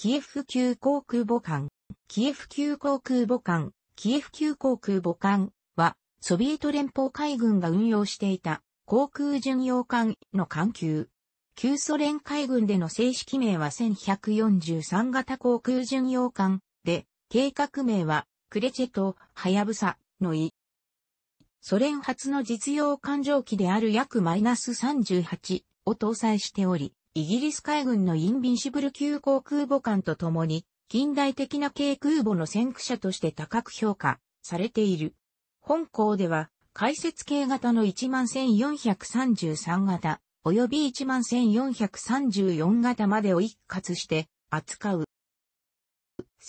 キエフ級航空母艦、キエフ級航空母艦、キエフ級航空母艦は、ソビエト連邦海軍が運用していた航空巡洋艦の艦級。旧ソ連海軍での正式名は1143型航空巡洋艦で、計画名はクレチェとハヤブサのい。ソ連初の実用艦上機である約マイナス38を搭載しており、イギリス海軍のインビンシブル級航空母艦とともに、近代的な軽空母の先駆者として高く評価されている。本校では、解説系型の11433型、及び11434型までを一括して扱う。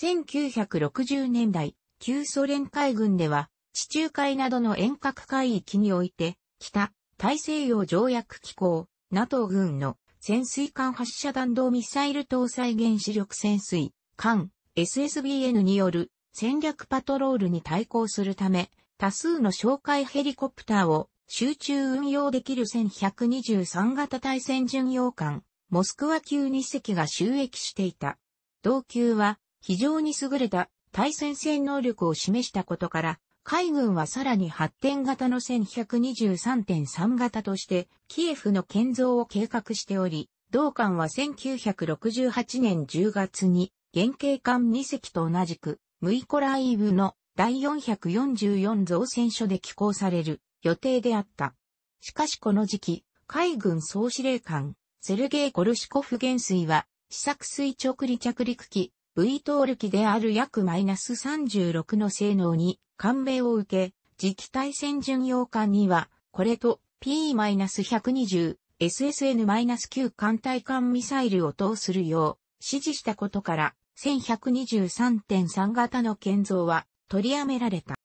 1960年代、旧ソ連海軍では、地中海などの遠隔海域において、北、大西洋条約機構、NATO 軍の潜水艦発射弾道ミサイル搭載原子力潜水艦 SSBN による戦略パトロールに対抗するため、多数の哨戒ヘリコプターを集中運用できる1123型対戦巡洋艦、モスクワ級2隻が収益していた。同級は非常に優れた対戦戦能力を示したことから、海軍はさらに発展型の1123.3型として、キエフの建造を計画しており、同艦は1968年10月に、原型艦2隻と同じく、ムイコライブの第444造船所で寄港される予定であった。しかしこの時期、海軍総司令官、セルゲイ・コルシコフ元帥は、試作水直離着陸機、V トール機である約マイナス36の性能に感銘を受け、磁気対戦巡洋艦には、これと P-120、SSN-9 艦隊艦ミサイルを投するよう指示したことから、1123.3型の建造は取りやめられた。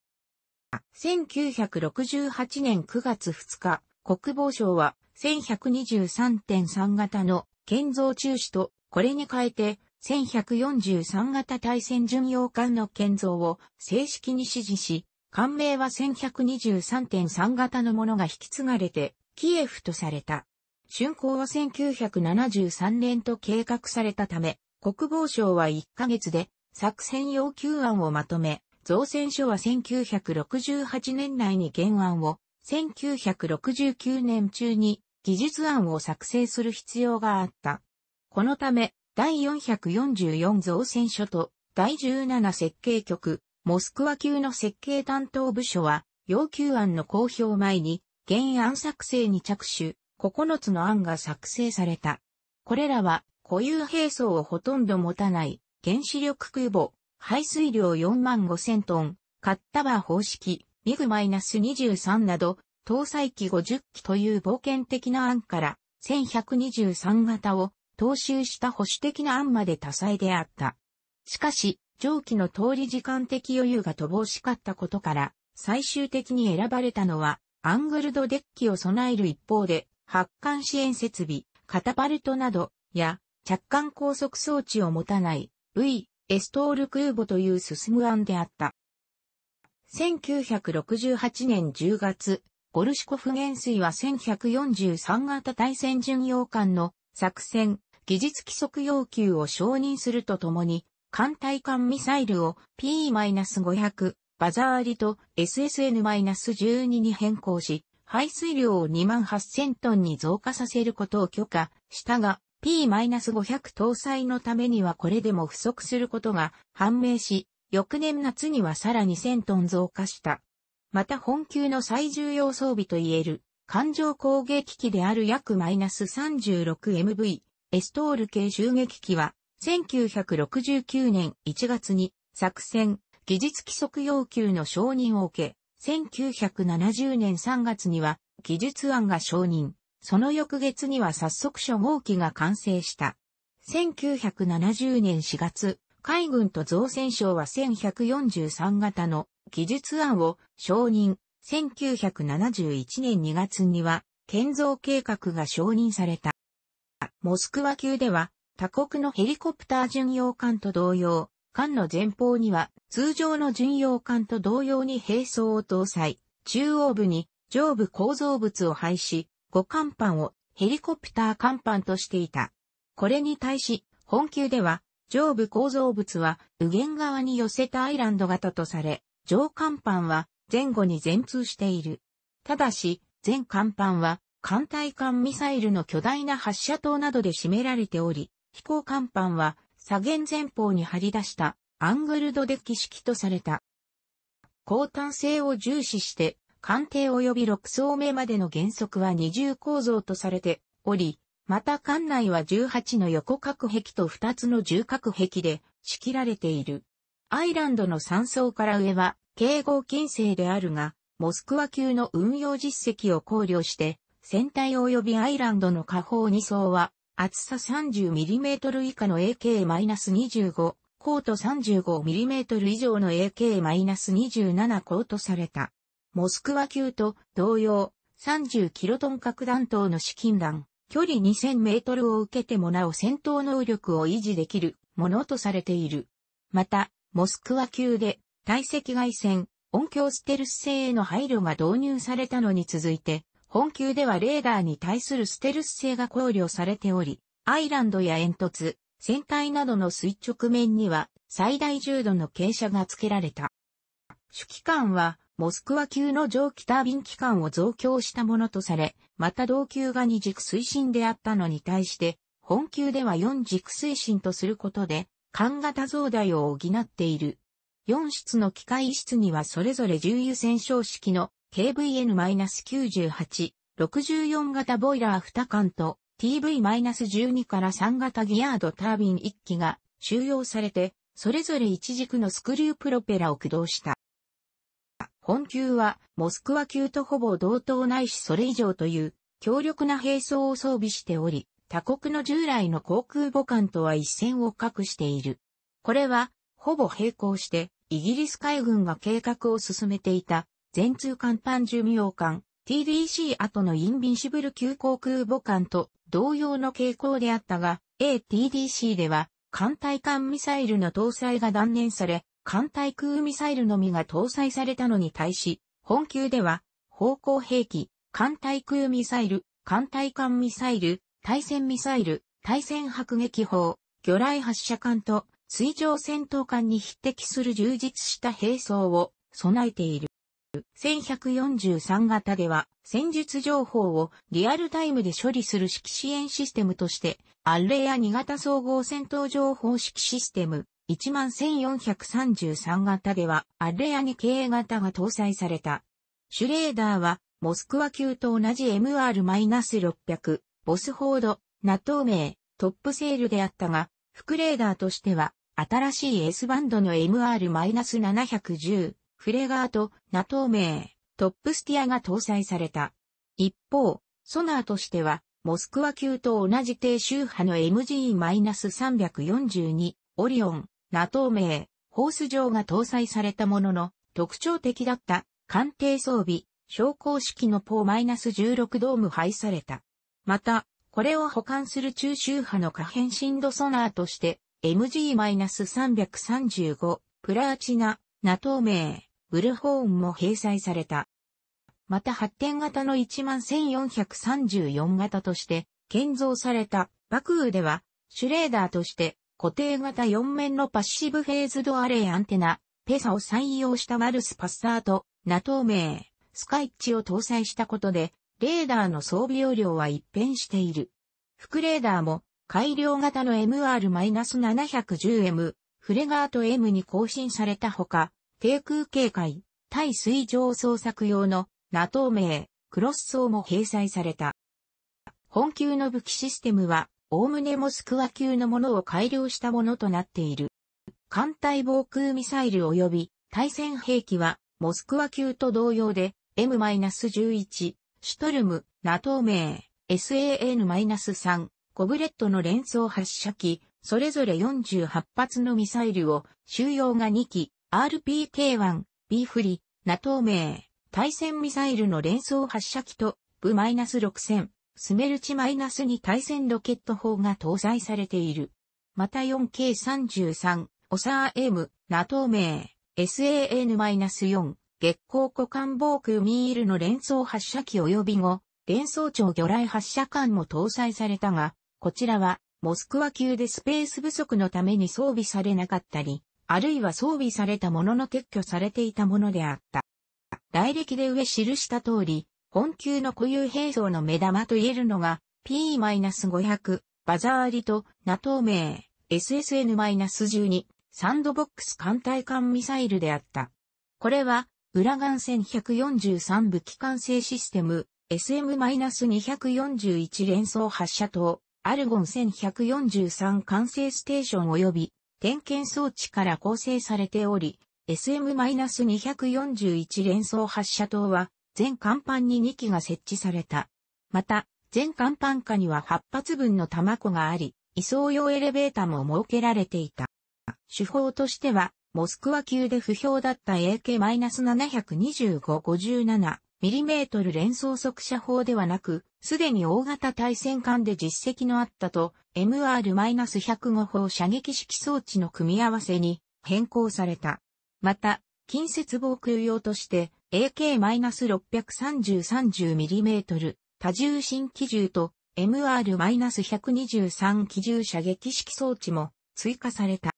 1968年9月2日、国防省は1123.3型の建造中止と、これに変えて1143型対戦巡洋艦の建造を正式に指示し、艦名は1123.3型のものが引き継がれて、キエフとされた。竣工は1973年と計画されたため、国防省は1ヶ月で作戦要求案をまとめ、造船所は1968年内に原案を、1969年中に技術案を作成する必要があった。このため、第444造船所と第17設計局、モスクワ級の設計担当部署は、要求案の公表前に、原案作成に着手、9つの案が作成された。これらは、固有兵装をほとんど持たない、原子力空母、排水量4万5千トン、カッタバー方式、ミグ -23 など、搭載機50機という冒険的な案から、1123型を踏襲した保守的な案まで多彩であった。しかし、上記の通り時間的余裕が乏しかったことから、最終的に選ばれたのは、アングルドデッキを備える一方で、発艦支援設備、カタパルトなど、や、着艦高速装置を持たない、V、エストール空母という進む案であった。1968年10月、ゴルシコフ元帥は1143型対戦巡洋艦の作戦、技術規則要求を承認するとともに、艦隊艦ミサイルを P-500 バザーリと SSN-12 に変更し、排水量を28000トンに増加させることを許可したが、P-500 搭載のためにはこれでも不足することが判明し、翌年夏にはさらに1000トン増加した。また本級の最重要装備といえる、艦上攻撃機である約 -36MV エストール系襲撃機は、1969年1月に作戦、技術規則要求の承認を受け、1970年3月には技術案が承認、その翌月には早速初号機が完成した。1970年4月、海軍と造船省は1143型の技術案を承認。1971年2月には建造計画が承認された。モスクワ級では、他国のヘリコプター巡洋艦と同様、艦の前方には通常の巡洋艦と同様に兵装を搭載、中央部に上部構造物を配し、5艦板をヘリコプター艦板としていた。これに対し、本級では上部構造物は右舷側に寄せたアイランド型とされ、上艦板は前後に全通している。ただし、全艦板は艦隊艦ミサイルの巨大な発射塔などで占められており、飛行甲板は左舷前方に張り出したアングルドデッキ式とされた。高単性を重視して、艦艇及び6層目までの原則は二重構造とされており、また艦内は18の横隔壁と2つの重隔壁で仕切られている。アイランドの3層から上は、警護金星であるが、モスクワ級の運用実績を考慮して、船体及びアイランドの下方2層は、厚さ 30mm 以下の AK-25 コート 35mm 以上の AK-27 コートされた。モスクワ級と同様、30キロトン核弾頭の資金弾、距離2000メートルを受けてもなお戦闘能力を維持できるものとされている。また、モスクワ級で、体積外線、音響ステルス性への配慮が導入されたのに続いて、本級ではレーダーに対するステルス性が考慮されており、アイランドや煙突、船体などの垂直面には最大10度の傾斜が付けられた。主機関はモスクワ級の蒸気タービン機関を増強したものとされ、また同級が2軸推進であったのに対して、本級では4軸推進とすることで、管型増大を補っている。4室の機械室にはそれぞれ重油戦勝式の KVN-98、64型ボイラー2巻と TV-12 から3型ギアードタービン1機が収容されて、それぞれ一軸のスクリュープロペラを駆動した。本級は、モスクワ級とほぼ同等ないしそれ以上という、強力な兵装を装備しており、他国の従来の航空母艦とは一線を画している。これは、ほぼ並行して、イギリス海軍が計画を進めていた、全通艦艦寿命艦、TDC 後のインビンシブル級航空母艦と同様の傾向であったが、ATDC では、艦隊艦ミサイルの搭載が断念され、艦隊空ミサイルのみが搭載されたのに対し、本級では、方向兵器、艦隊空ミサイル、艦隊艦ミサイル、対戦ミサイル、対戦迫撃砲、魚雷発射艦と水上戦闘艦に匹敵する充実した兵装を備えている。1143型では、戦術情報をリアルタイムで処理する指揮支援システムとして、アッレや2型総合戦闘情報指揮システム、11433型では、アッレや 2K 型が搭載された。シュレーダーは、モスクワ級と同じ MR-600、ボスフォード、ナトー名、トップセールであったが、副レーダーとしては、新しい S バンドの MR-710、フレガーとナトー名、トップスティアが搭載された。一方、ソナーとしては、モスクワ級と同じ低周波の MG-342、オリオン、ナトー名、ホース上が搭載されたものの、特徴的だった艦艇装備、昇降式のポー -16 ドーム配された。また、これを保管する中周波の可変振度ソナーとして、MG-335、プラーチナ、ナトー名、ブルホーンも掲載された。また発展型の11434型として建造された爆雨では、シュレーダーとして固定型4面のパッシブフェーズドアレイアンテナ、ペサを採用したマルスパッサーと、ナトーメイ、スカイッチを搭載したことで、レーダーの装備容量は一変している。副レーダーも改良型の MR-710M、フレガート M に更新されたほか、低空警戒、対水上捜索用のナトーメ名、クロス層も掲載された。本級の武器システムは、おおむねモスクワ級のものを改良したものとなっている。艦隊防空ミサイル及び対戦兵器は、モスクワ級と同様で、M-11、シュトルム、ナトーメ名、SAN-3、コブレットの連装発射機、それぞれ48発のミサイルを、収容が2機、RPK-1、B フリ、NATO 名、対戦ミサイルの連装発射機と、ス6 0 0 0スメルチ -2 対戦ロケット砲が搭載されている。また 4K33、オサー M、NATO 名、SAN-4、月光股間防空ミールの連装発射機及び後、連装庁魚雷発射艦も搭載されたが、こちらは、モスクワ級でスペース不足のために装備されなかったり、あるいは装備されたものの撤去されていたものであった。来歴で上記した通り、本級の固有兵装の目玉と言えるのが P-500 バザーリとナトーメ名 SSN-12 サンドボックス艦隊艦ミサイルであった。これはウ裏眼線143武器管制システム SM-241 連装発射塔アルゴン1143管制ステーション及び点検装置から構成されており、SM-241 連装発射塔は全甲板に2機が設置された。また、全甲板下には8発分の弾庫があり、移送用エレベーターも設けられていた。手法としては、モスクワ級で不評だった AK-725-57mm 連装速射砲ではなく、すでに大型対戦艦で実績のあったと MR-105 砲射撃式装置の組み合わせに変更された。また、近接防空用として AK-630-30mm 多重新機銃と MR-123 機銃射撃式装置も追加された。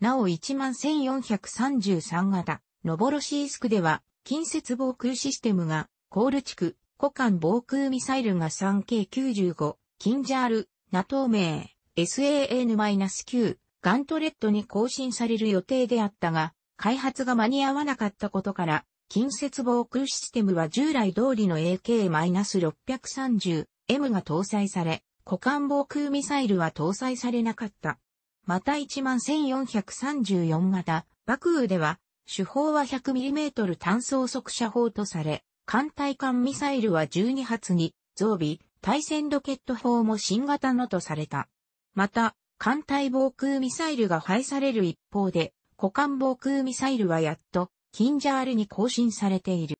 なお11433型、ノボロシースクでは、近接防空システムが、コール地区、古間防空ミサイルが 3K95、キンジャール、NATO 名 SAN-9 ガントレットに更新される予定であったが、開発が間に合わなかったことから、近接防空システムは従来通りの AK-630M が搭載され、股間防空ミサイルは搭載されなかった。また11434型、爆雨では、手法は 100mm 単装速射砲とされ、艦隊艦ミサイルは12発に増備、対戦ロケット砲も新型のとされた。また、艦隊防空ミサイルが廃される一方で、股間防空ミサイルはやっと、キンジャールに更新されている。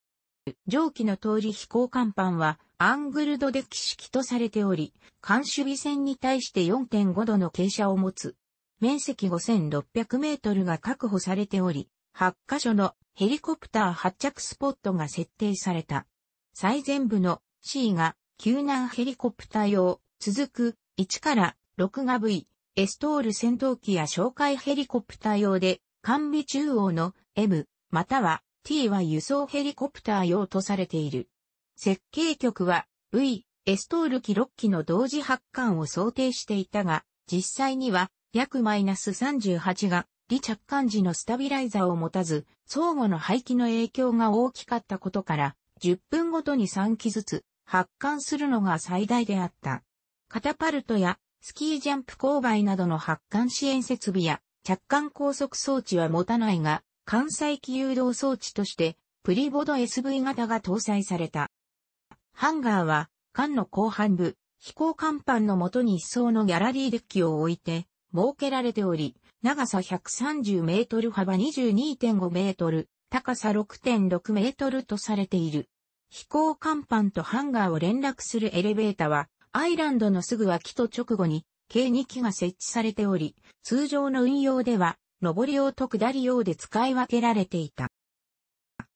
上記の通り飛行甲板は、アングルドデッキ式とされており、艦守備船に対して4.5度の傾斜を持つ。面積5600メートルが確保されており、8カ所のヘリコプター発着スポットが設定された。最前部の C が救難ヘリコプター用、続く、1から6が V、エストール戦闘機や哨戒ヘリコプター用で、完備中央の M、または T は輸送ヘリコプター用とされている。設計局は V、エストール機6機の同時発艦を想定していたが、実際には約マイナス38が離着艦時のスタビライザーを持たず、相互の排気の影響が大きかったことから、10分ごとに3機ずつ発汗するのが最大であった。カタパルトやスキージャンプ勾配などの発汗支援設備や着艦高速装置は持たないが、関西機誘導装置としてプリボド SV 型が搭載された。ハンガーは艦の後半部、飛行甲板のとに一層のギャラリーデッキを置いて設けられており、長さ130メートル幅22.5メートル、高さ6.6メートルとされている。飛行甲板とハンガーを連絡するエレベータは、アイランドのすぐ脇と直後に、計2機が設置されており、通常の運用では、上り用と下り用で使い分けられていた。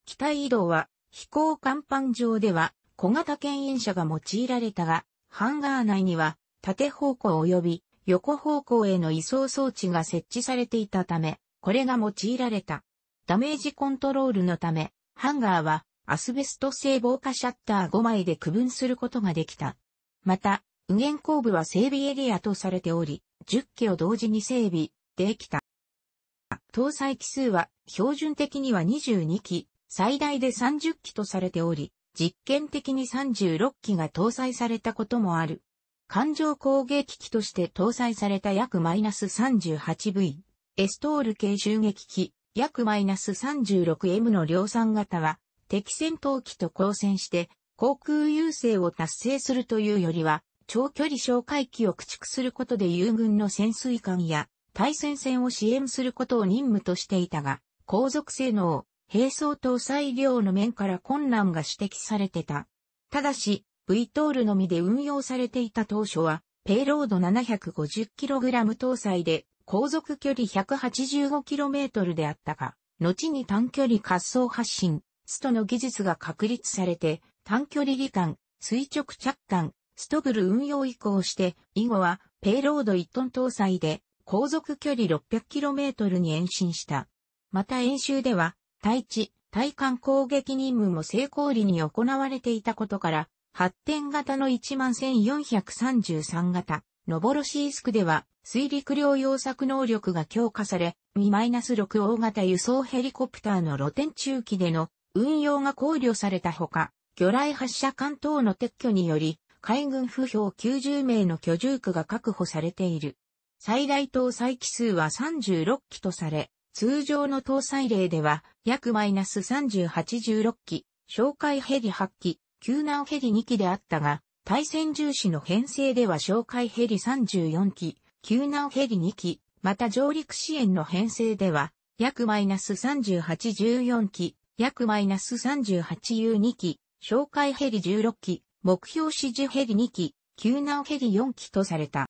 機体移動は、飛行甲板上では、小型牽引車が用いられたが、ハンガー内には、縦方向及び横方向への移送装置が設置されていたため、これが用いられた。ダメージコントロールのため、ハンガーはアスベスト製防火シャッター5枚で区分することができた。また、右舷後部は整備エリアとされており、10機を同時に整備できた。搭載機数は標準的には22機、最大で30機とされており、実験的に36機が搭載されたこともある。環状攻撃機として搭載された約マイナス 38V、エストール系襲撃機、約マイナス 36M の量産型は、敵戦闘機と交戦して航空優勢を達成するというよりは、長距離哨戒機を駆逐することで友軍の潜水艦や対戦線を支援することを任務としていたが、航続性能、並走搭載量の面から困難が指摘されてた。ただし、V トールのみで運用されていた当初は、ペイロード 750kg 搭載で、航続距離 185km であったが、後に短距離滑走発進、ストの技術が確立されて、短距離離間、垂直着艦、ストブル運用移行して、以後はペイロード1トン搭載で、航続距離 600km に延伸した。また演習では、対地、対艦攻撃任務も成功裏に行われていたことから、発展型の11433型、ノボロシースクでは、水陸両用作能力が強化され、2-6大型輸送ヘリコプターの露天中期での運用が考慮されたほか、魚雷発射艦等の撤去により、海軍不評90名の居住区が確保されている。最大搭載機数は36機とされ、通常の搭載例では約マイナス3086機、哨戒ヘリ8機、救難ヘリ2機であったが、対戦重視の編成では哨戒ヘリ34機、救難ヘリ2機、また上陸支援の編成では、約マイナス3814機、約マイナス 38U2 機、哨戒ヘリ16機、目標指示ヘリ2機、救難ヘリ4機とされた。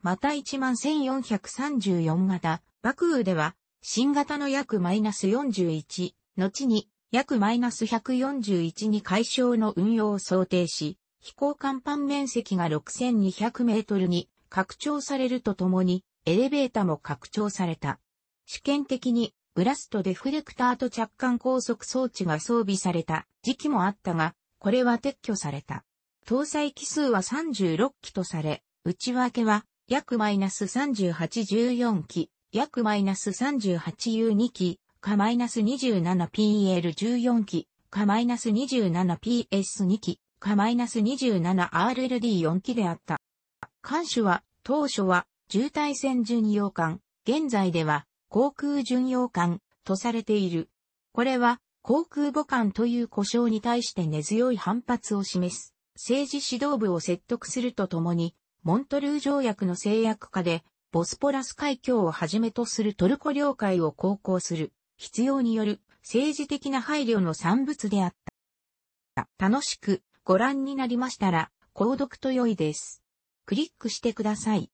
また11434型、爆雨では、新型の約マイナス41、後に約マイナス141に解消の運用を想定し、飛行甲板面積が6200メートルに拡張されるとともに、エレベータも拡張された。試験的にブラストデフレクターと着艦高速装置が装備された時期もあったが、これは撤去された。搭載機数は36機とされ、内訳は約マイナス3814機、約マイナス 38U2 機、かマイナス 27PL14 機、かマイナス 27PS2 機、かマイナス 27RLD4 機であった。艦首は当初は渋滞船巡洋艦、現在では航空巡洋艦とされている。これは航空母艦という故障に対して根強い反発を示す政治指導部を説得するとともに、モントルー条約の制約下でボスポラス海峡をはじめとするトルコ領海を航行する必要による政治的な配慮の産物であった。楽しくご覧になりましたら、購読と良いです。クリックしてください。